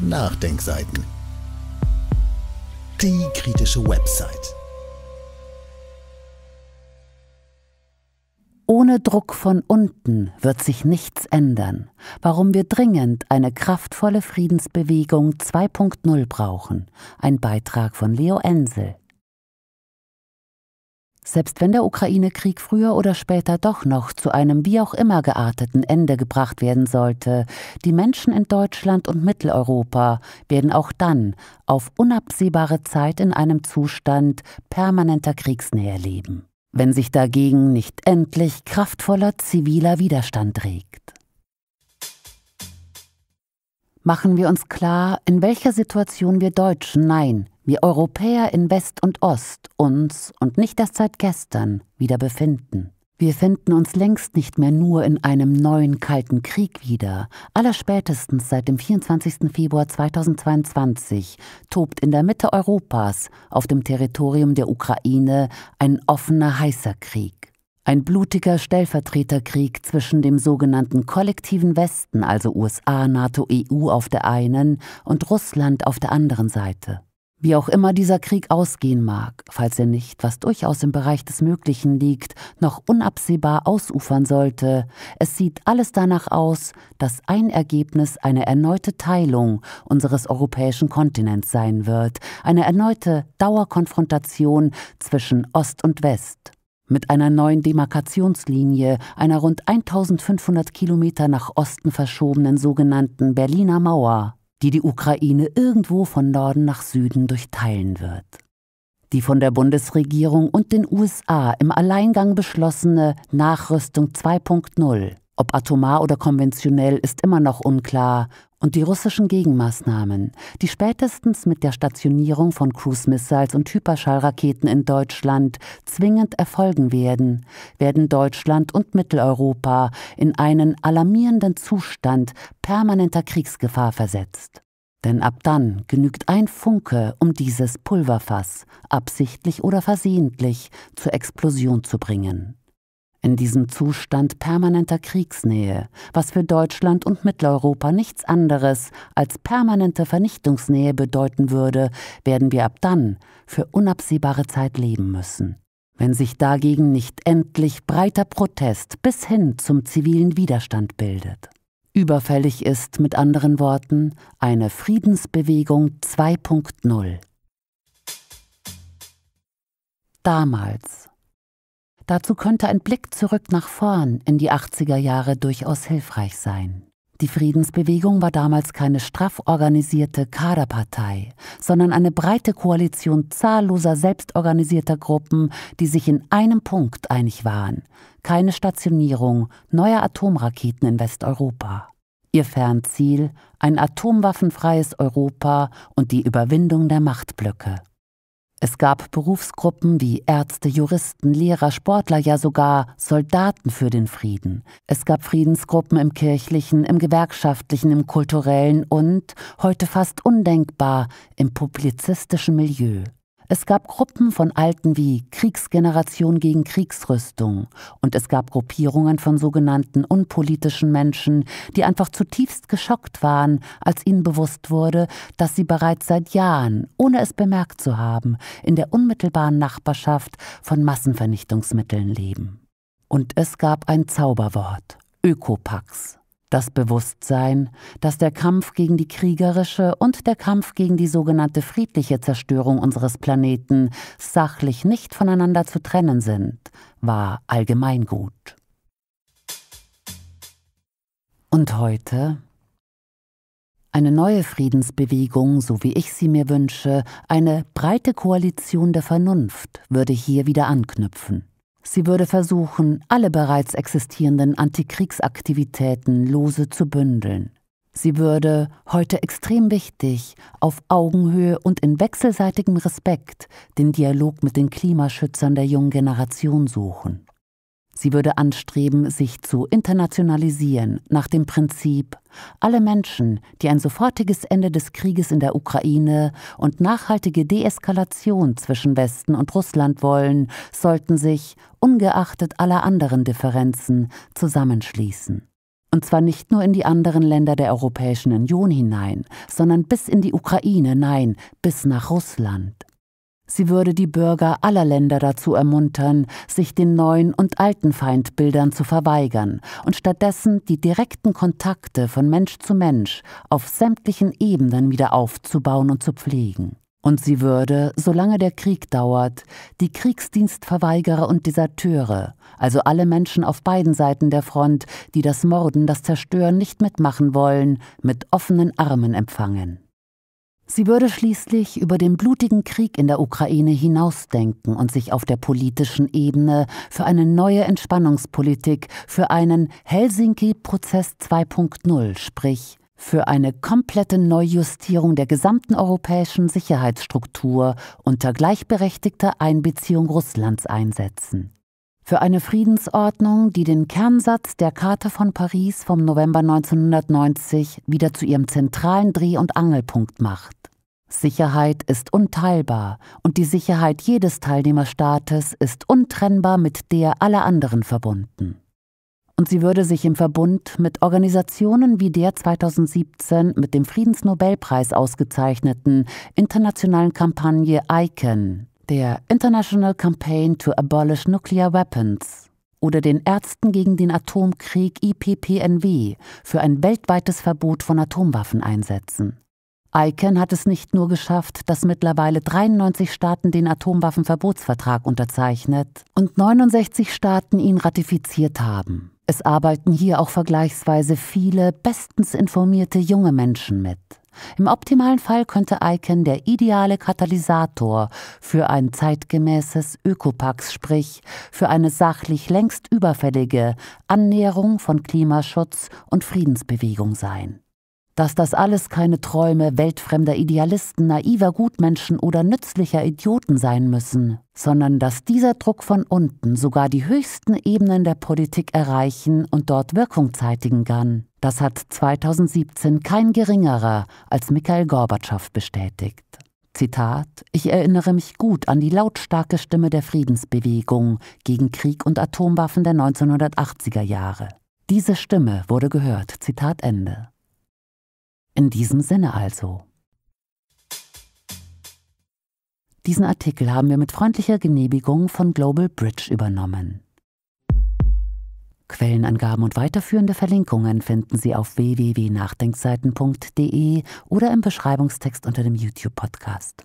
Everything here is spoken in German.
Nachdenkseiten. Die kritische Website. Ohne Druck von unten wird sich nichts ändern, warum wir dringend eine kraftvolle Friedensbewegung 2.0 brauchen. Ein Beitrag von Leo Ensel. Selbst wenn der Ukraine-Krieg früher oder später doch noch zu einem wie auch immer gearteten Ende gebracht werden sollte, die Menschen in Deutschland und Mitteleuropa werden auch dann auf unabsehbare Zeit in einem Zustand permanenter Kriegsnähe leben, wenn sich dagegen nicht endlich kraftvoller ziviler Widerstand regt machen wir uns klar, in welcher Situation wir Deutschen, nein, wir Europäer in West und Ost uns, und nicht erst seit gestern, wieder befinden. Wir finden uns längst nicht mehr nur in einem neuen Kalten Krieg wieder. Allerspätestens seit dem 24. Februar 2022 tobt in der Mitte Europas, auf dem Territorium der Ukraine, ein offener heißer Krieg. Ein blutiger Stellvertreterkrieg zwischen dem sogenannten kollektiven Westen, also USA, NATO, EU auf der einen und Russland auf der anderen Seite. Wie auch immer dieser Krieg ausgehen mag, falls er nicht, was durchaus im Bereich des Möglichen liegt, noch unabsehbar ausufern sollte, es sieht alles danach aus, dass ein Ergebnis eine erneute Teilung unseres europäischen Kontinents sein wird, eine erneute Dauerkonfrontation zwischen Ost und West. Mit einer neuen Demarkationslinie, einer rund 1500 Kilometer nach Osten verschobenen sogenannten Berliner Mauer, die die Ukraine irgendwo von Norden nach Süden durchteilen wird. Die von der Bundesregierung und den USA im Alleingang beschlossene Nachrüstung 2.0 ob atomar oder konventionell ist immer noch unklar und die russischen Gegenmaßnahmen, die spätestens mit der Stationierung von Cruise Missiles und Hyperschallraketen in Deutschland zwingend erfolgen werden, werden Deutschland und Mitteleuropa in einen alarmierenden Zustand permanenter Kriegsgefahr versetzt. Denn ab dann genügt ein Funke, um dieses Pulverfass, absichtlich oder versehentlich, zur Explosion zu bringen in diesem Zustand permanenter Kriegsnähe, was für Deutschland und Mitteleuropa nichts anderes als permanente Vernichtungsnähe bedeuten würde, werden wir ab dann für unabsehbare Zeit leben müssen. Wenn sich dagegen nicht endlich breiter Protest bis hin zum zivilen Widerstand bildet. Überfällig ist, mit anderen Worten, eine Friedensbewegung 2.0. Damals, Dazu könnte ein Blick zurück nach vorn in die 80er Jahre durchaus hilfreich sein. Die Friedensbewegung war damals keine straff organisierte Kaderpartei, sondern eine breite Koalition zahlloser selbstorganisierter Gruppen, die sich in einem Punkt einig waren. Keine Stationierung neuer Atomraketen in Westeuropa. Ihr Fernziel ein atomwaffenfreies Europa und die Überwindung der Machtblöcke. Es gab Berufsgruppen wie Ärzte, Juristen, Lehrer, Sportler, ja sogar Soldaten für den Frieden. Es gab Friedensgruppen im kirchlichen, im gewerkschaftlichen, im kulturellen und, heute fast undenkbar, im publizistischen Milieu. Es gab Gruppen von Alten wie Kriegsgeneration gegen Kriegsrüstung und es gab Gruppierungen von sogenannten unpolitischen Menschen, die einfach zutiefst geschockt waren, als ihnen bewusst wurde, dass sie bereits seit Jahren, ohne es bemerkt zu haben, in der unmittelbaren Nachbarschaft von Massenvernichtungsmitteln leben. Und es gab ein Zauberwort, Ökopax. Das Bewusstsein, dass der Kampf gegen die kriegerische und der Kampf gegen die sogenannte friedliche Zerstörung unseres Planeten sachlich nicht voneinander zu trennen sind, war allgemeingut. Und heute? Eine neue Friedensbewegung, so wie ich sie mir wünsche, eine breite Koalition der Vernunft, würde hier wieder anknüpfen. Sie würde versuchen, alle bereits existierenden Antikriegsaktivitäten lose zu bündeln. Sie würde, heute extrem wichtig, auf Augenhöhe und in wechselseitigem Respekt den Dialog mit den Klimaschützern der jungen Generation suchen. Sie würde anstreben, sich zu internationalisieren, nach dem Prinzip, alle Menschen, die ein sofortiges Ende des Krieges in der Ukraine und nachhaltige Deeskalation zwischen Westen und Russland wollen, sollten sich, ungeachtet aller anderen Differenzen, zusammenschließen. Und zwar nicht nur in die anderen Länder der Europäischen Union hinein, sondern bis in die Ukraine, nein, bis nach Russland. Sie würde die Bürger aller Länder dazu ermuntern, sich den neuen und alten Feindbildern zu verweigern und stattdessen die direkten Kontakte von Mensch zu Mensch auf sämtlichen Ebenen wieder aufzubauen und zu pflegen. Und sie würde, solange der Krieg dauert, die Kriegsdienstverweigerer und Deserteure, also alle Menschen auf beiden Seiten der Front, die das Morden, das Zerstören nicht mitmachen wollen, mit offenen Armen empfangen. Sie würde schließlich über den blutigen Krieg in der Ukraine hinausdenken und sich auf der politischen Ebene für eine neue Entspannungspolitik, für einen Helsinki-Prozess 2.0, sprich für eine komplette Neujustierung der gesamten europäischen Sicherheitsstruktur unter gleichberechtigter Einbeziehung Russlands einsetzen. Für eine Friedensordnung, die den Kernsatz der Charta von Paris vom November 1990 wieder zu ihrem zentralen Dreh- und Angelpunkt macht. Sicherheit ist unteilbar und die Sicherheit jedes Teilnehmerstaates ist untrennbar mit der aller anderen verbunden. Und sie würde sich im Verbund mit Organisationen wie der 2017 mit dem Friedensnobelpreis ausgezeichneten internationalen Kampagne ICANN der International Campaign to Abolish Nuclear Weapons oder den Ärzten gegen den Atomkrieg IPPNW für ein weltweites Verbot von Atomwaffen einsetzen. ICANN hat es nicht nur geschafft, dass mittlerweile 93 Staaten den Atomwaffenverbotsvertrag unterzeichnet und 69 Staaten ihn ratifiziert haben. Es arbeiten hier auch vergleichsweise viele bestens informierte junge Menschen mit. Im optimalen Fall könnte ICANN der ideale Katalysator für ein zeitgemäßes Ökopax, sprich für eine sachlich längst überfällige Annäherung von Klimaschutz und Friedensbewegung sein dass das alles keine Träume weltfremder Idealisten, naiver Gutmenschen oder nützlicher Idioten sein müssen, sondern dass dieser Druck von unten sogar die höchsten Ebenen der Politik erreichen und dort Wirkung zeitigen kann. Das hat 2017 kein geringerer als Mikhail Gorbatschow bestätigt. Zitat, ich erinnere mich gut an die lautstarke Stimme der Friedensbewegung gegen Krieg und Atomwaffen der 1980er Jahre. Diese Stimme wurde gehört. Zitat Ende. In diesem Sinne also. Diesen Artikel haben wir mit freundlicher Genehmigung von Global Bridge übernommen. Quellenangaben und weiterführende Verlinkungen finden Sie auf www.nachdenkseiten.de oder im Beschreibungstext unter dem YouTube-Podcast.